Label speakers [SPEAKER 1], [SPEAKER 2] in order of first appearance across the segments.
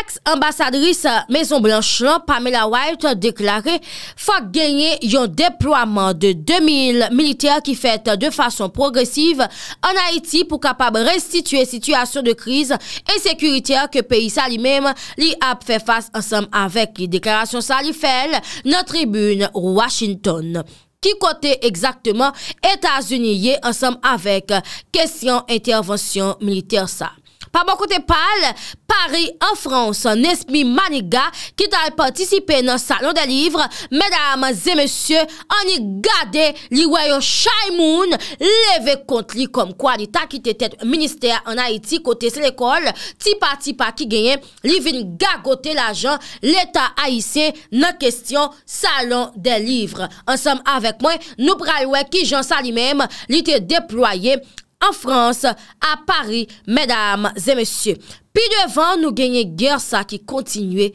[SPEAKER 1] Ex-ambassadris Maison Blanchon Pamela White deklare fa genye yon deployman de 2000 militer ki fet de fason progresiv an Haiti pou kapab restituye situasyon de kriz e sekuriter ke peyi sa li mem li ap fe fas ansam avek. Deklarasyon sa li fel nan tribune Washington ki kote eksakteman Etasunye ansam avek. Kesyon intervensyon militer sa. Pa mwen bon kote pal, Paris en France, Nesmi Maniga, ki tali patisipe nan salon de livre, mèdames et mèsyè, an ni gade li weyo chay moun, leve kont li kom kwa li ta ki te tet minister an Haiti kote se l'ekol, tipa tipa ki genye, li veni gagote la jan, le ta aise nan kwestyon salon de livre. An som avèk mwen, nou pralwe ki jan sa li mèm li te deploye, an Frans, a Pari, medam, zemesye. Pi devan nou genye Gersa ki kontinue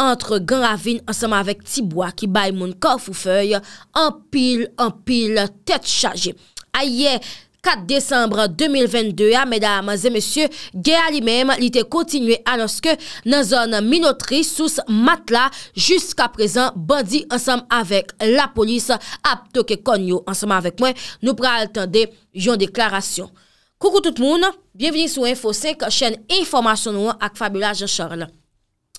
[SPEAKER 1] antre Gan Ravine ansama avek Tibwa ki bay moun kof ou fey an pil, an pil tet chaje. Ayye, 4 Desembre 2022 ya, mèdames et mèsyè, Gaya li mèm li te kontinue aloske nan zon minotri sous matla. Jusk aprezen, bandi ansam avèk la polis ap toke konyo. Ansam avèk mwen, nou pral tende yon deklarasyon. Koukou tout moun, bienveni sou Info 5, chèn informasyon nou ak Fabula Jecharl.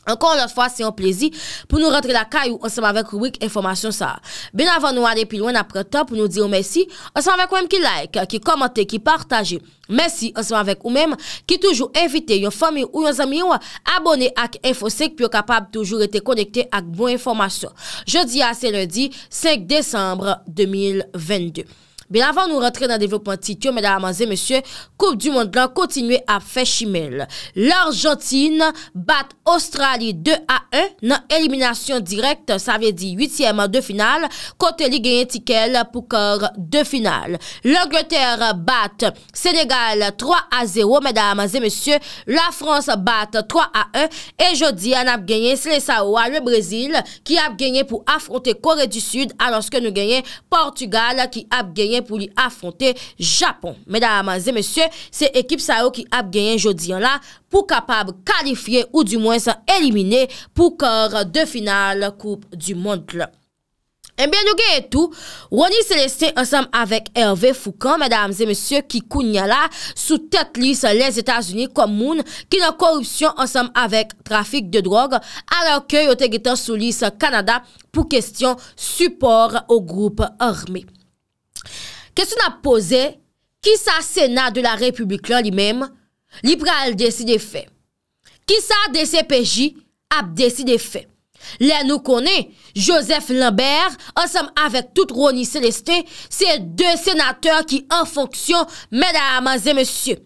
[SPEAKER 1] Ankon lot fwa, se yon plezi pou nou rentre la kayou, anseman vek wik informasyon sa. Ben avan nou ale pi lwen apre top, nou di yo mèsi, anseman vek wèm ki like, ki komante, ki partaje. Mèsi, anseman vek wèm, ki toujou evite yon fomye ou yon zamiyo, abone ak infosek, pi yo kapab toujou ete konekte ak bon informasyon. Je di a se lundi, 5 Desembre 2022. Ben avan nou rentre nan devlopmentitio, mèdaman zè mèsyè, Koupe du Monde lan kontinue ap fè chimèl. L'Argentine bat Australi 2-1 nan eliminasyon direk, sa ve di 8èman de final, kote li genyen tikel pou kor de final. L'Angleterre bat Senegal 3-0, mèdaman zè mèsyè, la France bat 3-1 e jodi an ap genyen Slesaoua, le Brésil, ki ap genyen pou afronte Kore du Sud, alanske nou genyen Portugal, ki ap genyen pou li afronte Japon. Medan amaz e mesye, se ekip sa yo ki ap genyen jodi an la pou kapab kalifiye ou di mwen sa elimine pou kor de final koup du monde la. En eh bien nou genye tout, wani se leste ansam avek Hervé Foucan medan amaz e mesye ki kounya la sou tet lis les Etats-Unis komoun ki nan korupsyon ansam avek trafik de drog alo ke yote getan sou lis Kanada pou kestyon supor ou groupe orme. Kèson ap pose, ki sa senat de la republikan li mèm, li pral desi defè. Ki sa DCPJ ap desi defè. Lè nou konè, Joseph Lambert, ansèm avèk tout Rony Celesté, se dè senatèr ki an fonksyon mèdè amazè mèsyè.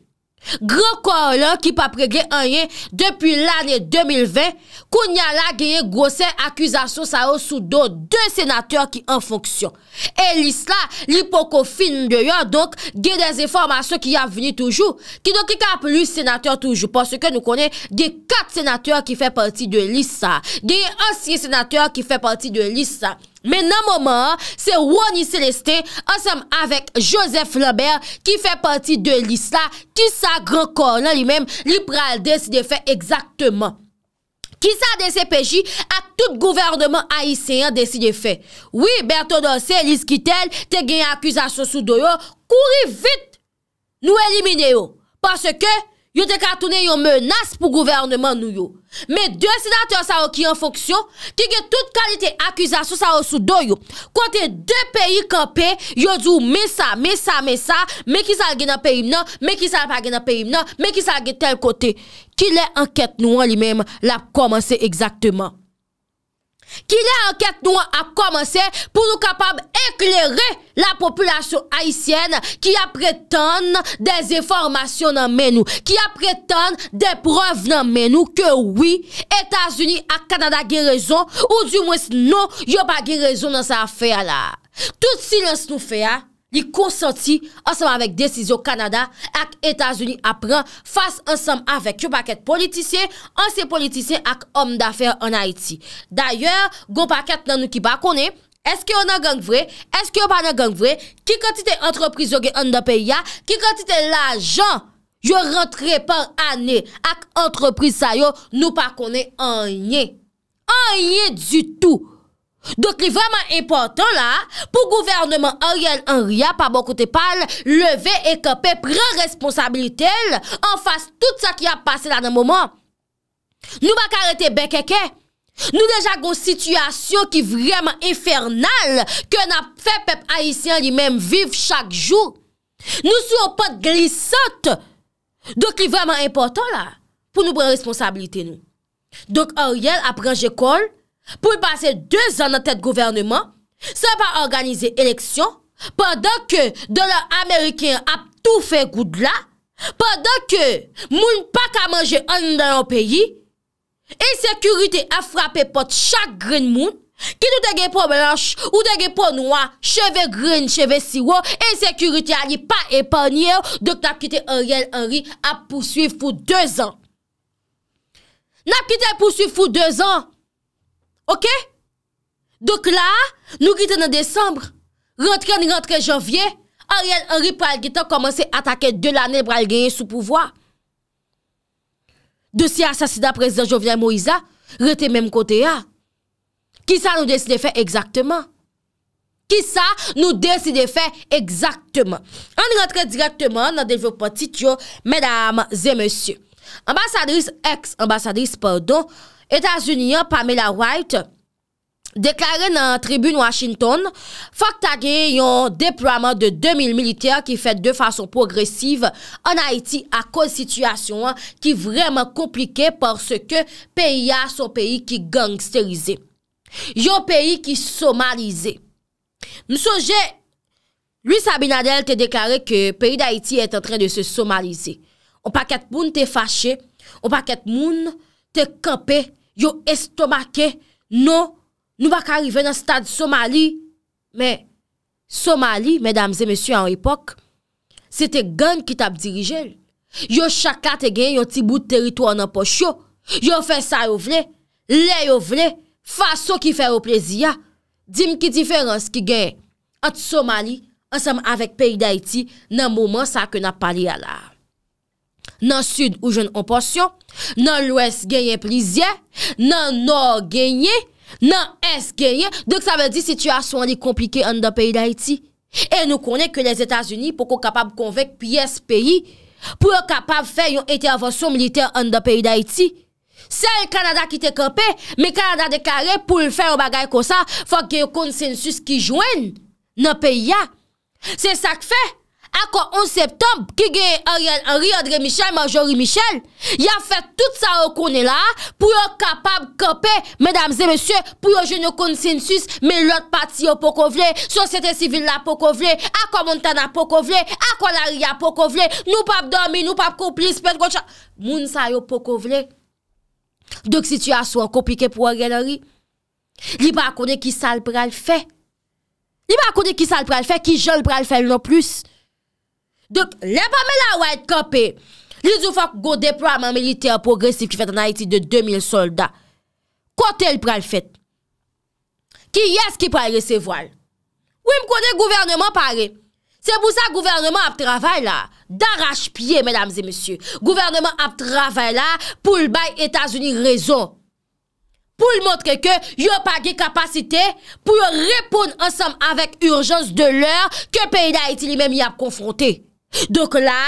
[SPEAKER 1] Gran kor lan ki pa prege anye, depi l ane 2020, kou nyala geye gosè akwizasyon sa yo sou do dè senatèr ki an fonksyon. E l isla, li poko fin deyon, donk, gey den zè formasyon ki ya veni toujou, ki donk ki ka apelou senatèr toujou, porsè ke nou konen gey kat senatèr ki fè parti de l isla, gey ansye senatèr ki fè parti de l isla. Men nan mouman, se wou ni se leste, ansem avek Joseph Lambert ki fe pati de lis la, ki sa gran konan li men, li pral de si de fe, ekzaktman. Ki sa de se peji, a tout gouvernement aiseyan de si de fe. Oui, bèrton do se, lis ki tel, te gen akwizasyon sou do yo, kouri vit, nou elimine yo. Parce ke... Yote katounen yon menas pou gouvernement nou yo. Me dè senatè sa wak yon foksyon, ki gè tout kalite akwizasyon sa wak sou do yo. Kote dè peyi kanpe, yon djou me sa, me sa, me sa, me ki sal gen apè yon nan, me ki sal pa gen apè yon nan, me ki sal gen tel kote. Ki lè anket nou an li mèm, lè ap komanse ekzaktèman. Ki la anket nou a komanse pou nou kapab eklere la populasyon Haitienne ki apretan des informasyon nan men nou, ki apretan des preuv nan men nou, ke oui, Etats-Unis a Kanada gen rezon ou du mwes nou, yo pa gen rezon nan sa afer la. Tout silens nou fe a. li konsenti ansam avek desizo Kanada ak Etasouni apren fas ansam avek yon paket politisyen, ansen politisyen ak om dafer an Haiti. Dayer, yon paket nan nou ki bakone, eske yon nan genk vre, eske yon pa nan genk vre, ki kantite antreprise yo gen an da peya, ki kantite lajan yo rentre pan ane ak antreprise sayo, nou pakone anye, anye du tout. Donk li vreman impotant la pou gouvernement Ariel Anria pa bon kote pal, leve e ka pep re-responsabilite el an fase tout sa ki a pase la nan mouman. Nou bak arete bekeke. Nou deja gwo situasyon ki vreman infernal ke na fe pep Aisyen li menm viv chak jou. Nou sou o pot glisote. Donk li vreman impotant la pou nou pre-responsabilite nou. Donk Ariel apren jekol. pou y passe 2 an nan tèt gouvernement, se pa organize eleksyon, pandan ke doler Amerikyen ap tou fe goudla, pandan ke moun pa ka manje an nan an peyi, e sekurite a frape pot chak grin moun, ki nou tege pou blanche ou tege pou noua, cheve grin, cheve siwo, e sekurite a li pa e pa niye, dek na pkite Oriel Henry ap pou suifou 2 an. Na pkite pou suifou 2 an, Ok? Dok la, nou gitan nan Desembre, rentre an y rentre Janvier, Ariel Henry Pall gitan komanse atake de l'anè bral genye sou pouvoi. Dosye asasida prezident Janvier Moïsa, rete menm kote ya. Ki sa nou deside fe ekzaktman? Ki sa nou deside fe ekzaktman? An y rentre direktman nan devyo patit yo, menam zè monsye. Ambassadris, eks ambassadris, pardon, Etats-Unis, Pamela White, deklare nan tribune Washington, Faktage yon depramant de 2000 militer ki fet de fason progresiv an Haiti a kon situasyon ki vreman komplike por se ke PIA son peyi ki gangsterize. Yon peyi ki somalize. Msoje, Louis Sabinadel te deklare ke peyi d'Haïti etan tren de se somalize. O paket moun te fache, o paket moun te kope. Yo estomake, nou, nou bak arive nan stad Somali. Men, Somali, medamze, mesyu, an epok, se te gan ki tap dirije. Yo chaka te gen yon ti bout teritouan an poch yo. Yo fe sa yo vle, le yo vle, fa so ki fer o prezi ya. Dim ki diferans ki gen. An Somali, ansem avek peyi da iti, nan mouman sa ke na pali ya la. nan sud ou joun en porsyon, nan lwes genye plizye, nan nor genye, nan es genye, dek sa ve di situasyon li komplike an de peyi da iti. E nou konen ke les Etats-Unis pou kon kapab konvek piyes peyi pou yo kapab fe yon etervasyon militer an de peyi da iti. Se yon Kanada ki te kope, mi Kanada de kare pou l fe yon bagay ko sa, fok gen yon konsensus ki joun nan peyi ya. Se sak fe, Ako 11 septembe, ki gen enri André Michel, majori Michel, ya fè tout sa okone la, pou yo kapab kope, mèdames et messieurs, pou yo jen yo konsensus, me lòt pati yo pokovle, sosyete sivil la pokovle, ako Montana pokovle, ako Lari ya pokovle, nou pap dormi, nou pap koplis, pèd gòt chan. Moun sa yo pokovle. Dok si tu aswa kopike pou enri Lari, li pa akone ki sal pral fè. Li pa akone ki sal pral fè, ki jol pral fè lò non plus. Dèk, lè pa mè la wè et kapè, lè zou fòk gò depro a mè militè progresif ki fèt an Haïti de 2000 soldat. Kote l'pral fèt? Ki yè skipa lè se voal? Ou m konè gouvernement parè? Se pou sa gouvernement ap travè la, d'arache piye, mèdames et messieurs. Gouvernement ap travè la pou l'bay Etats-Unis raison. Pou l'montre ke yo page kapasite pou yo repoun ansam avèk urjans de lèr ke peyi d'Haïti li mèm y ap konfronte. Dok la,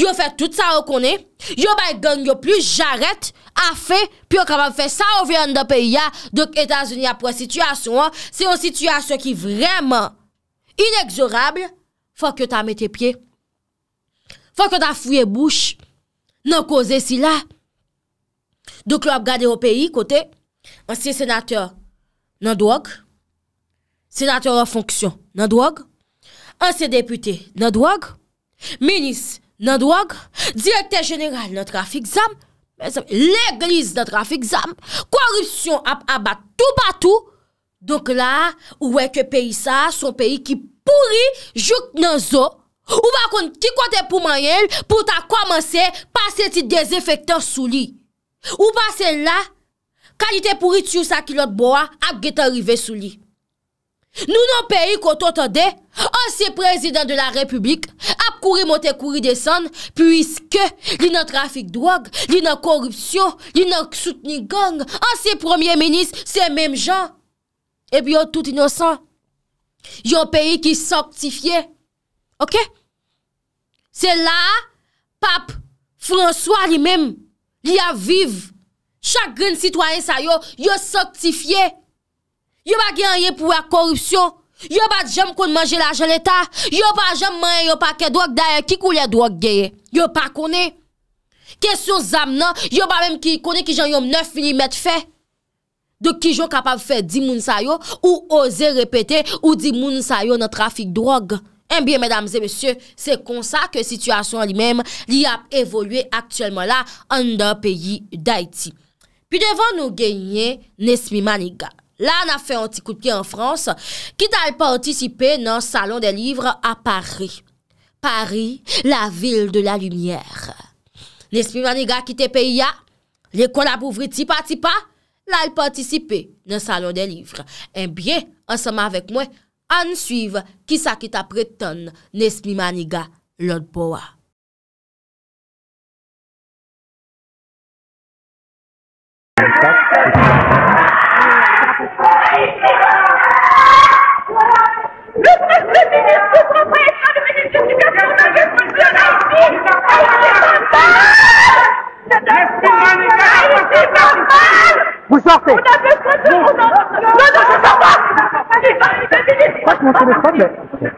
[SPEAKER 1] yo fè tout sa wakone, yo bay ganyo plus, jaret, a fè, pi yo kama fè sa wavè yon da peyi ya, dok Etasounia pwè situasyon, se yon situasyon ki vreman inexorable, fòk non yo ta mette pye. Fòk yo ta fuyè bouch, nan koze si la. Dok lop gade wap peyi, kote, an se senatèr nan dwag, senatèr wak fonksyon nan dwag, an se deputè nan dwag, Minis nan drog, direkter jeneral nan trafik zam, lè glis nan trafik zam, korupsyon ap abat tout batou, donk la ouwe ke peyi sa son peyi ki pouri jok nan zo, ouwa kon ti kote pou man yel pou ta komanse pase ti dezefektor sou li. Ouwa sen la, kalite pouri tsyousa ki lot boa ap geta rive sou li. Nou nan peyi kon ton tonde, an se prezident de la republik, ap kouri monte kouri desan, pwiske li nan trafik drog, li nan korupsyon, li nan soutni gang, an se premier menis, se menm jan, eb yo tout inosan, yo peyi ki saktifiye, ok? Se la, pap François li menm, li aviv, chak gen sitwany sa yo, yo saktifiye, Yo pa genye pou a korupsyon? Yo pa jem kon manje la jeleta? Yo pa jem manye yo pa ke drok daye ki kou le drok genye? Yo pa konye? Kè sou zam nan? Yo pa mèm ki konye ki jen yon 9 milimetre fè? De ki jen kapav fè di moun sayo ou oze repete ou di moun sayo nan trafik drok? Eh en biye mèdames et messieurs, c'est con ça que situation li mèm li ap évolué actuellement là en d'un pays d'Haïti. Pi devons nou genye Nesmi Manigat. La an a fe antikouti ki an Frans, ki tal pa antisipe nan salon de livre a Pari. Pari, la vil de la lumière. Nes mi maniga ki te pe ya, li kon apouvri tipa tipa, la al pa antisipe nan salon de livre. Eh en biye, an seman vek mwen, an suive ki sa ki ta pretan, nes mi maniga, lout pouwa. sortez On a besoin de... Non, non, je sors pas Franchement, c'est le téléphone...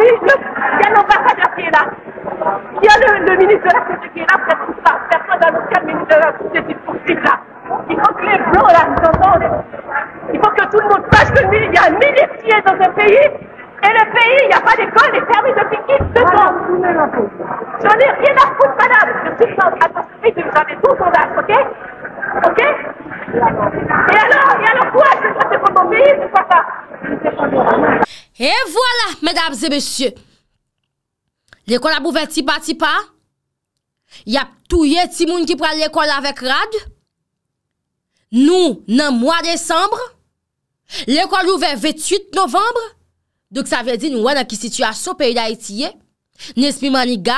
[SPEAKER 1] il y a l'ambassadeur qui est là, il y a le, ministre de la Sécurité qui est là, personne n'a aucun le ministre de la qui pour là. Il faut que les blancs là s'entendent. Il faut que tout le monde sache que il y a un est dans un pays et le pays, il n'y a pas d'école, les fermé de 15 ans. J'en ai rien à foutre, madame. Je suis en train de vous avez tout sondage, ok E alo, e alo kwa? Se pa se pou moun beyi, se pa pa? E vwala, medabze besye. L'ekon a bouve ti pa ti pa. Y ap touye ti moun ki pral l'ekon avèk rag. Nou nan mwa desembre. L'ekon l'ouvè 28 novembre. Dok sa vè di nou wè nan ki situasyon peyi la etiye. Nesmi maniga,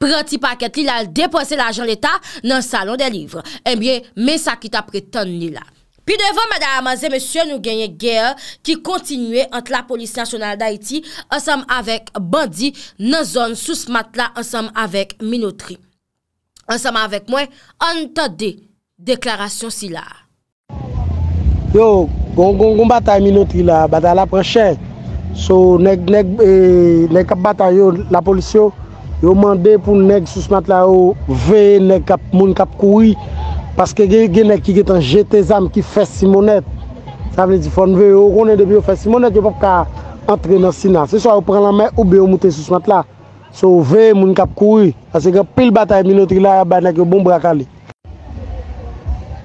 [SPEAKER 1] pranti paket li la depose la jan l'Etat nan salon eh de livre Emyen, mensa ki ta preten li la Pi devon mada amaze, mesye nou genye geye ki kontinue ant la polis nasyonal da iti Ansam avek bandi nan zon sou smat la ansam avek minotri Ansam avek mwen, antade deklarasyon si la
[SPEAKER 2] Yo, gong gong gong bata minotri la, bata la prechen So, nèk e, ap batay yo la polisyon, yo mande pou nèk sou smat la yo ve, nèk ap moun kap koui, paske genèk ki genèk ki tan jete zam ki fè si mounet. Sa vè di fon ve, yo rounè de bi yo fè si mounet, yo pap ka antre nan sinan. Se so, yo pran la mèk ou be yo moutè sou smat la, sou ve moun kap koui, ase genèk pil batay minotri la, bay nèk yo bon bra kalik.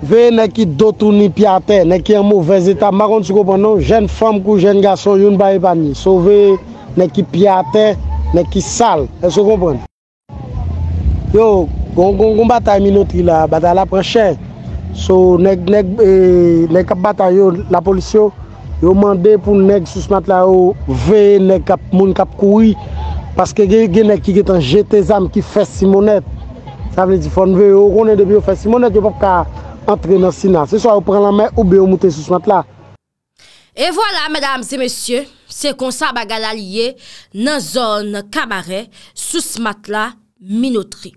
[SPEAKER 2] Veye nè ki dotouni piate, nè ki yon mouvez etat. Maron ti kompon nou, jen fòm kou, jen gason yon baye bani. So veye nè ki piate, nè ki sal. E so kompon. Yo, gong gong gong bata yon minuti la, bata la preche. So nèk, nèk, nèk kap bata yo, la polisyon. Yo mande pou nèk sou smat la yo, veye nèk kap moun kap koui. Paske gen gen nèk ki getan jetè zanm ki fès si mounet. Sa venè di fon ve, yo konè debi yo fès si mounet yo pap ka... atre nasina. Se so a ou pren la men, ou be ou moute sou smat la.
[SPEAKER 1] E voilà, mesdames et messieurs, se konsa baga l'alye nan zon kamare sou smat la minotri.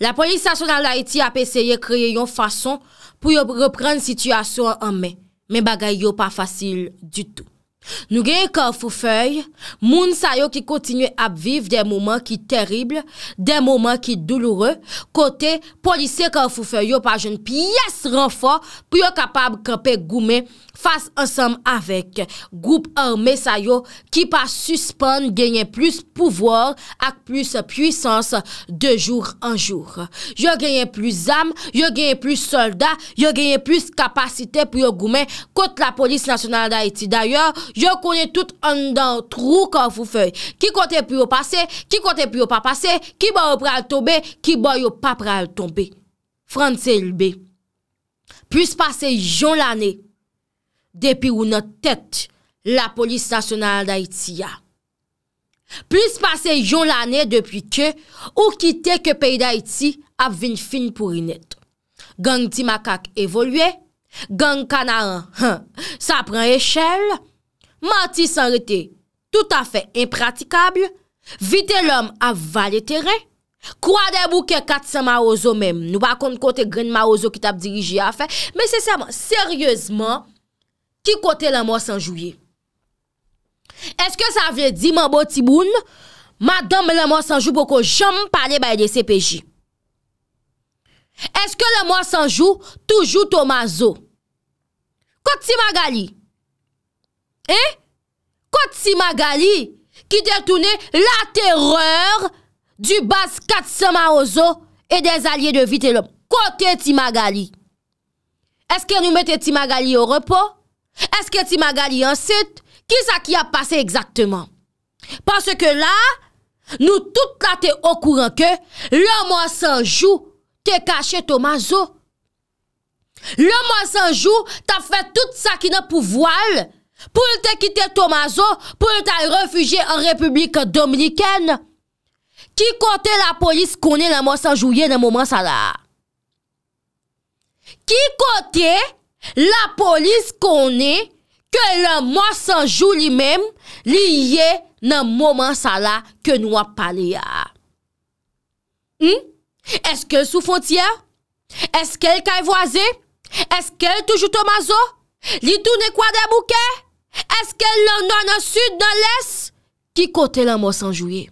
[SPEAKER 1] La polisasyon nan l'Haïti a peseye kreye yon fason pou yo repren situasyon an men. Men baga yo pa fasil du tout. Nou genye kor foufei, moun sa yo ki kontinye apviv den mouman ki terible, den mouman ki douloure, kote polise kor foufei yo pa jen piyes renfor pou yo kapab krepe goumen fase ansam avek. Goup armé sa yo ki pa suspande genye plus pouvoir ak plus puissance de jour an jour. Yo genye plus am, yo genye plus soldat, yo genye plus kapasite pou yo goumen kote la polise nasyonal da iti. Je konen tout an dan trou ka foufoy. Ki kote pyo pase, ki kote pyo pa pase, ki bo yo pral tobe, ki bo yo pa pral tobe. Frantse lbe. Plis pase joun lane, depi ou nan tet la polis nasyonal da iti ya. Plis pase joun lane depi ke, ou kite ke peyi da iti avin fin pou rinet. Gang ti makak evolwe, gang kana an, sa pran eshel, Mati san rete tout afe impratikable, vite l'om ava le teren, kwa debu ke katsen ma ozo mem, nou bakon kote gren ma ozo ki tap diriji afe, men se seman, seryezman, ki kote l'mo sanjouye? Eske sa vre di man bo tiboun, madan me l'mo sanjou boko jom pale baye de CPJ? Eske l'mo sanjou toujou to ma zo? Kote ti ma gali? E? Kote ti magali ki detounè la terreur du bas kat seman o zo e des alye de vitelop? Kote ti magali? Eske nou mette ti magali o repo? Eske ti magali ansit? Ki sa ki a pase ekzakteman? Pansè ke la, nou tout la te okouran ke lè mwen sanjou te kache to ma zo. Lè mwen sanjou ta fè tout sa ki nan pou voal. pou lte kite Tomaso, pou lte al refuge en Republik Dominikene, ki kote la polis konen la monsanjou ye nan mouman sa la? Ki kote la polis konen ke la monsanjou li menm li ye nan mouman sa la ke nou ap pale ya? Eske sou fontyen? Eske el ka evoaze? Eske el toujou Tomaso? Li tou ne kwa de mouken? Eske lan nan an sud nan les? Ki kote lan mo sanjouye?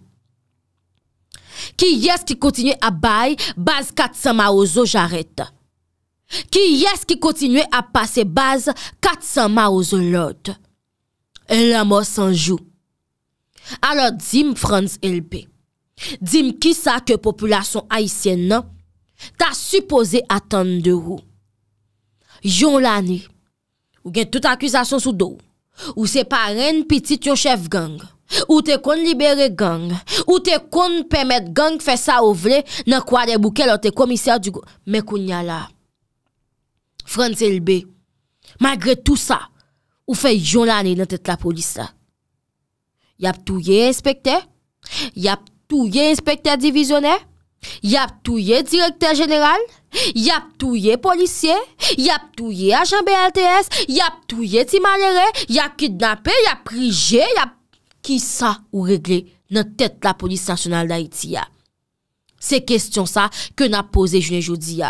[SPEAKER 1] Ki yes ki kontinye a bay baz 400 ma ouzo jarret? Ki yes ki kontinye a pase baz 400 ma ouzo lout? En lan mo sanjou. Alor dim Frans Elbe. Dim ki sa ke populasyon aisyen nan ta supose atan de ou? Joun lani ou gen tout akwisasyon sou do ou? Ou separen pitit yo chef gang Ou te kon libere gang Ou te kon pemet gang fè sa ou vle Nan kwa de bouke lò te komisèr du gò Mè koun nya la Frans LB Magre tout sa Ou fè jolani nan tèt la polis la Yap touye inspektè Yap touye inspektè divizyonè Yap touye direktèr jeneral, yap touye polisye, yap touye ajan BLTS, yap touye ti malere, yap kidnape, yap prije, yap... Ki sa ou regle nan tèt la polis nasyonal da iti ya? Se kestyon sa ke nan pose jounen joudi ya.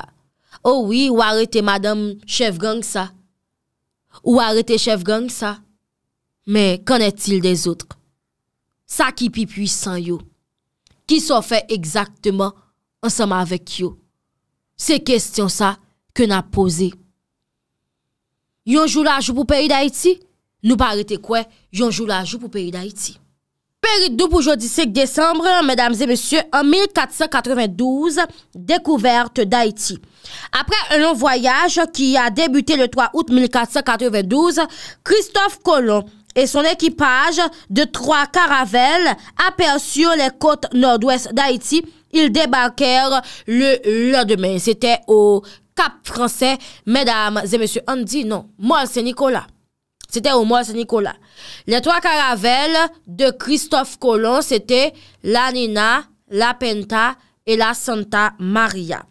[SPEAKER 1] Oh Ouwi, ou arete madam chev gang sa? Ou arete chev gang sa? Men, konetil de zoutre? Sa ki pi puisan yo? Ki so fe exaktman? ansama avek yo. Se kestyon sa ke na pose. Yon jou la jou pou peyi Daiti? Nou parete kwen, yon jou la jou pou peyi Daiti? Peri dup oujou disek Desembre, medamze besye, an 1492, dekouverte Daiti. Apre an long voyaj, ki a debuté le 3 out 1492, Christophe Colomb e son ekipaj de 3 caravel apersyo le kote nord-ouest Daiti Ils débarquèrent le lendemain. C'était au Cap français. Mesdames et messieurs, on dit non. Moi, c'est Nicolas. C'était au mois nicolas Les trois caravelles de Christophe Colomb, c'était la Nina, la Penta et la Santa Maria.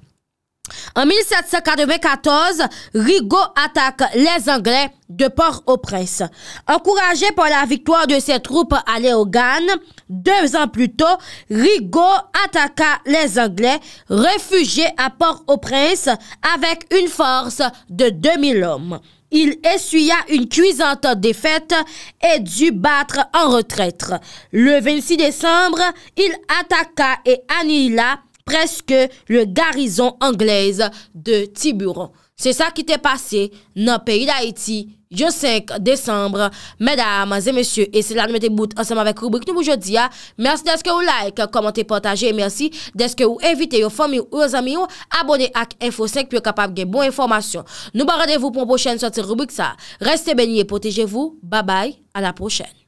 [SPEAKER 1] En 1794, Rigaud attaque les Anglais de Port-au-Prince. Encouragé par la victoire de ses troupes à Léogane, deux ans plus tôt, Rigaud attaqua les Anglais, réfugiés à Port-au-Prince, avec une force de 2000 hommes. Il essuya une cuisante défaite et dut battre en retraite. Le 26 décembre, il attaqua et annihila presque le garnison anglaise de Tiburon. C'est ça qui t'est passé dans le pays d'Haïti Jan 5, Desembre. Medam, zemesye, e se la nou mette bout ansenman vek rubrik nou mou jodi ya. Mersi deske ou like, komante, pataje, e mersi deske ou invite yo fami ou yo zami yo, abone ak Info 5, pi yo kapab gen bon informasyon. Nou ba radevou pou mwen pochene soti rubrik sa. Reste benye, potejevou, babay, a la pochene.